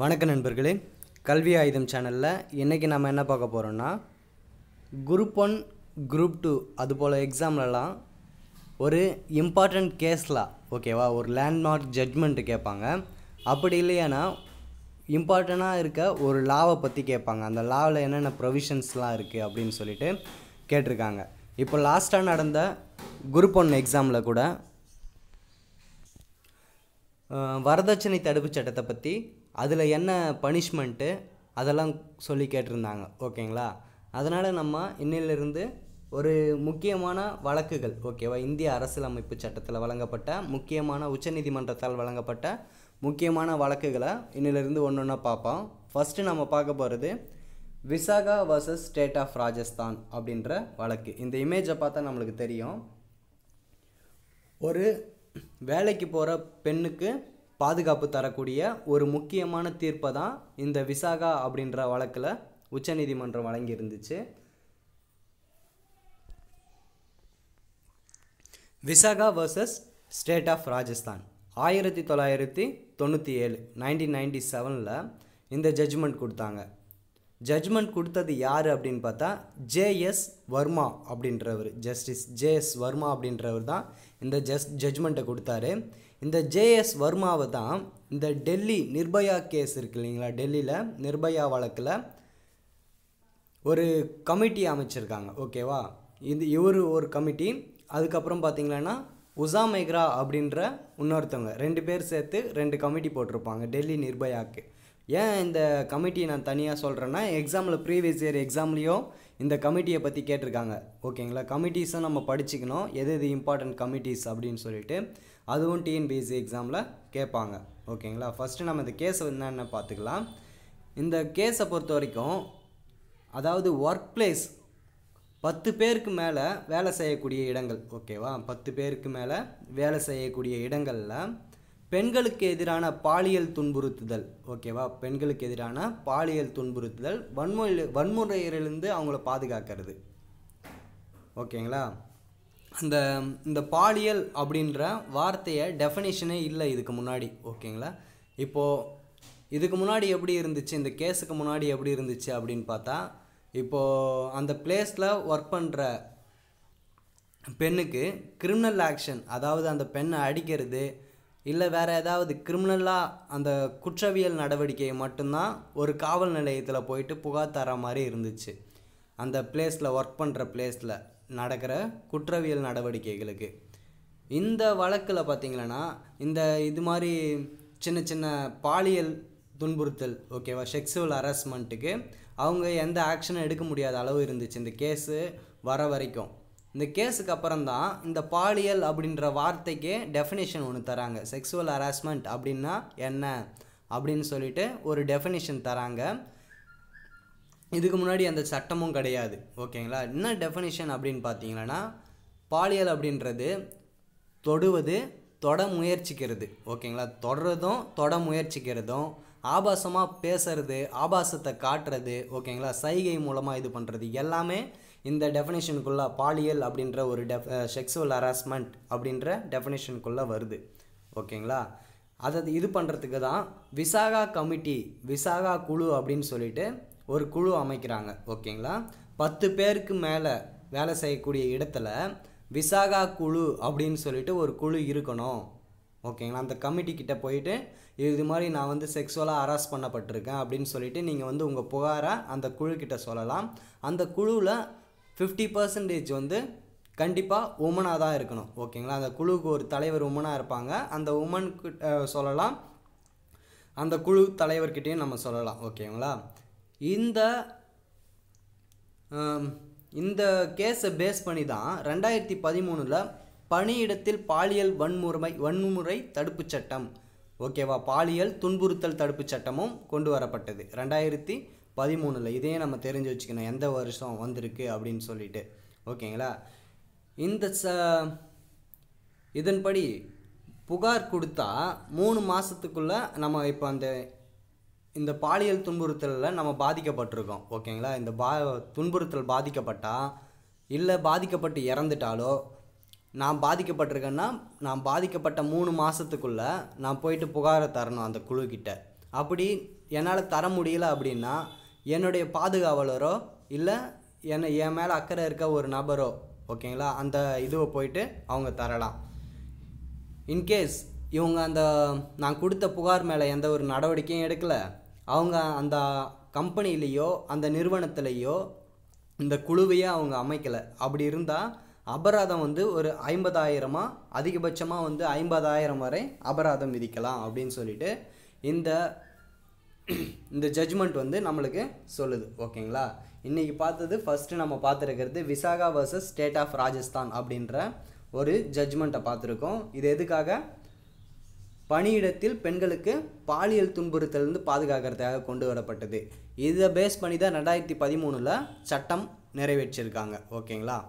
வணக்க நண்பர்களே கல்வி ஆயுதம் சேனலில் இன்றைக்கி நம்ம என்ன பார்க்க போகிறோன்னா குரூப் ஒன் குரூப் டூ அது போல் எக்ஸாம்லலாம் ஒரு இம்பார்ட்டண்ட் கேஸ்லாம் ஓகேவா ஒரு லேண்ட்மார்க் ஜட்மெண்ட்டு கேட்பாங்க அப்படி இல்லையானா இம்பார்ட்டண்ட்டாக இருக்க ஒரு லாவை பற்றி கேட்பாங்க அந்த லாவில் என்னென்ன ப்ரொவிஷன்ஸ்லாம் இருக்குது அப்படின்னு சொல்லிட்டு கேட்டிருக்காங்க இப்போ லாஸ்ட்டாக நடந்த குரூப் ஒன் எக்ஸாமில் கூட வரதட்சணை தடுப்பு சட்டத்தை பற்றி அதில் என்ன பனிஷ்மெண்ட்டு அதெல்லாம் சொல்லி கேட்டிருந்தாங்க ஓகேங்களா அதனால் நம்ம இன்னிலிருந்து ஒரு முக்கியமான வழக்குகள் ஓகேவா இந்திய அரசியலமைப்பு சட்டத்தில் வழங்கப்பட்ட முக்கியமான உச்சநீதிமன்றத்தால் வழங்கப்பட்ட முக்கியமான வழக்குகளை இன்னிலிருந்து ஒன்று ஒன்றா பார்ப்போம் ஃபஸ்ட்டு நம்ம பார்க்க போகிறது Vishaka versus state of Rajasthan அப்படின்ற வழக்கு இந்த இமேஜை பார்த்தா நம்மளுக்கு தெரியும் ஒரு வேலைக்கு போகிற பெண்ணுக்கு பாதுகாப்பு தரக்கூடிய ஒரு முக்கியமான தீர்ப்பை தான் இந்த விசாகா அப்படின்ற வழக்கில் உச்சநீதிமன்றம் வழங்கியிருந்துச்சு Vishaka versus state of Rajasthan ஆயிரத்தி தொள்ளாயிரத்தி தொண்ணூற்றி ஏழு நைன்டீன் நைன்டி செவனில் இந்த ஜட்ஜ்மெண்ட் கொடுத்தாங்க ஜட்ஜ்மெண்ட் கொடுத்தது யார் அப்படின்னு பார்த்தா ஜேஎஸ் வர்மா அப்படின்றவர் ஜஸ்டிஸ் ஜேஎஸ் வர்மா அப்படின்றவர் தான் இந்த ஜஸ் ஜட்ஜ்மெண்ட்டை கொடுத்தாரு இந்த ஜேஎஸ் வர்மாவை தான் இந்த டெல்லி நிர்பயா கேஸ் இருக்கு இல்லைங்களா டெல்லியில் நிர்பயா வழக்கில் ஒரு கமிட்டி அமைச்சிருக்காங்க ஓகேவா இது இவர் ஒரு கமிட்டி அதுக்கப்புறம் பார்த்தீங்களன்னா உசா மெஹ்ரா அப்படின்ற இன்னொருத்தவங்க ரெண்டு பேர் சேர்த்து ரெண்டு கமிட்டி போட்டிருப்பாங்க டெல்லி நிர்பயாக்கு ஏன் இந்த கமிட்டியை நான் தனியாக சொல்கிறேன்னா எக்ஸாமில் ப்ரீவியஸ் இயர் எக்ஸாம்லேயும் இந்த கமிட்டியை பற்றி கேட்டிருக்காங்க ஓகேங்களா கமிட்டிஸும் நம்ம படிச்சுக்கணும் எது எது இம்பார்ட்டண்ட் கமிட்டிஸ் அப்படின்னு சொல்லிட்டு அதுவும் டிஎன்பிஎஸ்சி எக்ஸாமில் e கேட்பாங்க ஓகேங்களா ஃபஸ்ட்டு நம்ம இந்த கேஸை என்னென்ன பார்த்துக்கலாம் இந்த கேஸை பொறுத்த வரைக்கும் அதாவது ஒர்க் பிளேஸ் பத்து பேருக்கு மேலே வேலை செய்யக்கூடிய இடங்கள் ஓகேவா பத்து பேருக்கு மேலே வேலை செய்யக்கூடிய இடங்களில் பெண்களுக்கு எதிரான பாலியல் துன்புறுத்துதல் ஓகேவா பெண்களுக்கு எதிரான பாலியல் துன்புறுத்துதல் வன்முறை வன்முறையிலிருந்து அவங்கள பாதுகாக்கிறது ஓகேங்களா அந்த இந்த பாலியல் அப்படின்ற வார்த்தையை டெஃபனிஷனே இல்லை இதுக்கு முன்னாடி ஓகேங்களா இப்போது இதுக்கு முன்னாடி எப்படி இருந்துச்சு இந்த கேஸுக்கு முன்னாடி எப்படி இருந்துச்சு அப்படின்னு பார்த்தா இப்போது அந்த பிளேஸில் ஒர்க் பண்ணுற பெண்ணுக்கு கிரிமினல் ஆக்ஷன் அதாவது அந்த பெண்ணை அடிக்கிறது இல்லை வேறு ஏதாவது கிரிமினலாக அந்த குற்றவியல் நடவடிக்கையை மட்டும்தான் ஒரு காவல் நிலையத்தில் போயிட்டு புகார் தர மாதிரி இருந்துச்சு அந்த பிளேஸில் ஒர்க் பண்ணுற பிளேஸில் நடக்கிற குற்றவியல் நடவடிக்கைகளுக்கு இந்த வழக்கில் பார்த்திங்களன்னா இந்த இது மாதிரி சின்ன சின்ன பாலியல் துன்புறுத்தல் ஓகேவா செக்ஸுவல் ஹரஸ்மெண்ட்டுக்கு அவங்க எந்த ஆக்ஷனும் எடுக்க முடியாத அளவு இருந்துச்சு இந்த கேஸு வர வரைக்கும் இந்த கேஸுக்கு அப்புறம் தான் இந்த பாலியல் அப்படின்ற வார்த்தைக்கே டெஃபினேஷன் ஒன்று தராங்க செக்ஸுவல் ஹராஸ்மெண்ட் அப்படின்னா என்ன அப்படின்னு சொல்லிட்டு ஒரு டெஃபினேஷன் தராங்க இதுக்கு முன்னாடி அந்த சட்டமும் கிடையாது ஓகேங்களா என்ன டெஃபினேஷன் அப்படின்னு பார்த்தீங்கன்னா பாலியல் அப்படின்றது தொடுவது தொட முயற்சிக்கிறது ஓகேங்களா தொடரதும் தொட முயற்சிக்கிறதும் ஆபாசமாக பேசுறது ஆபாசத்தை காட்டுறது ஓகேங்களா சைகை மூலமாக இது பண்ணுறது எல்லாமே இந்த டெஃபினேஷனுக்குள்ளே பாலியல் அப்படின்ற ஒரு டெஃப் செக்ஸுவல் ஹராஸ்மெண்ட் அப்படின்ற டெஃபினேஷனுக்குள்ளே வருது ஓகேங்களா அதை இது பண்ணுறதுக்கு தான் விசாகா கமிட்டி விசாகா குழு அப்படின்னு சொல்லிட்டு ஒரு குழு அமைக்கிறாங்க ஓகேங்களா பத்து பேருக்கு மேலே வேலை செய்யக்கூடிய இடத்துல விசாகா குழு அப்படின்னு சொல்லிட்டு ஒரு குழு இருக்கணும் ஓகேங்களா அந்த கமிட்டி கிட்டே போயிட்டு இது மாதிரி நான் வந்து செக்ஸுவலாக அராஸ் பண்ணப்பட்டிருக்கேன் அப்படின்னு சொல்லிட்டு நீங்கள் வந்து உங்கள் புகாரை அந்த குழு சொல்லலாம் அந்த குழுவில் ஃபிஃப்டி பர்சன்டேஜ் வந்து கண்டிப்பாக உமனாக தான் இருக்கணும் ஓகேங்களா அந்த குழுவுக்கு ஒரு தலைவர் உமனாக இருப்பாங்க அந்த உமனுக்கு சொல்லலாம் அந்த குழு தலைவர்கிட்டையும் நம்ம சொல்லலாம் ஓகேங்களா இந்த இந்த கேஸை பேஸ் பண்ணி தான் ரெண்டாயிரத்தி பதிமூணில் பணியிடத்தில் பாலியல் வன்முறை வன்முறை தடுப்புச் சட்டம் ஓகேவா பாலியல் துன்புறுத்தல் தடுப்புச் சட்டமும் கொண்டு வரப்பட்டது ரெண்டாயிரத்தி பதிமூணில் இதையே நம்ம தெரிஞ்சு வச்சுக்கணும் எந்த வருஷம் வந்திருக்கு அப்படின்னு சொல்லிட்டு ஓகேங்களா இந்த ச இதன்படி புகார் கொடுத்தா மூணு மாதத்துக்குள்ளே நம்ம இப்போ அந்த இந்த பாலியல் துன்புறுத்தலில் நம்ம பாதிக்கப்பட்டிருக்கோம் ஓகேங்களா இந்த பா துன்புறுத்தல் பாதிக்கப்பட்டால் இல்லை பாதிக்கப்பட்டு இறந்துட்டாலோ நான் பாதிக்கப்பட்டிருக்கேன்னா நான் பாதிக்கப்பட்ட மூணு மாதத்துக்குள்ளே நான் போயிட்டு புகாரை தரணும் அந்த குழுக்கிட்ட அப்படி என்னால் தர முடியல அப்படின்னா என்னுடைய பாதுகாவலரோ இல்லை என்னை என் மேலே அக்கறை இருக்க ஒரு நபரோ ஓகேங்களா அந்த இதுவை போயிட்டு அவங்க தரலாம் இன்கேஸ் இவங்க அந்த நான் கொடுத்த புகார் மேலே எந்த ஒரு நடவடிக்கையும் எடுக்கலை அவங்க அந்த கம்பெனிலேயோ அந்த நிறுவனத்திலேயோ இந்த குழுவையே அவங்க அமைக்கலை அப்படி இருந்தால் அபராதம் வந்து ஒரு ஐம்பதாயிரமாக அதிகபட்சமாக வந்து ஐம்பதாயிரம் வரை அபராதம் விதிக்கலாம் அப்படின்னு சொல்லிட்டு இந்த இந்த ஜட்ஜ்மெண்ட் வந்து நம்மளுக்கு சொல்லுது ஓகேங்களா இன்றைக்கி பார்த்தது ஃபஸ்ட்டு நம்ம பார்த்துருக்கிறது Vishaka versus state of Rajasthan அப்படின்ற ஒரு ஜட்ஜ்மெண்ட்டை பார்த்துருக்கோம் இது எதுக்காக பணியிடத்தில் பெண்களுக்கு பாலியல் துன்புறுத்தலேருந்து பாதுகாக்கிறதுக்காக கொண்டு வரப்பட்டது இதை பேஸ் பண்ணி தான் ரெண்டாயிரத்தி பதிமூணில் சட்டம் நிறைவேற்றிருக்காங்க ஓகேங்களா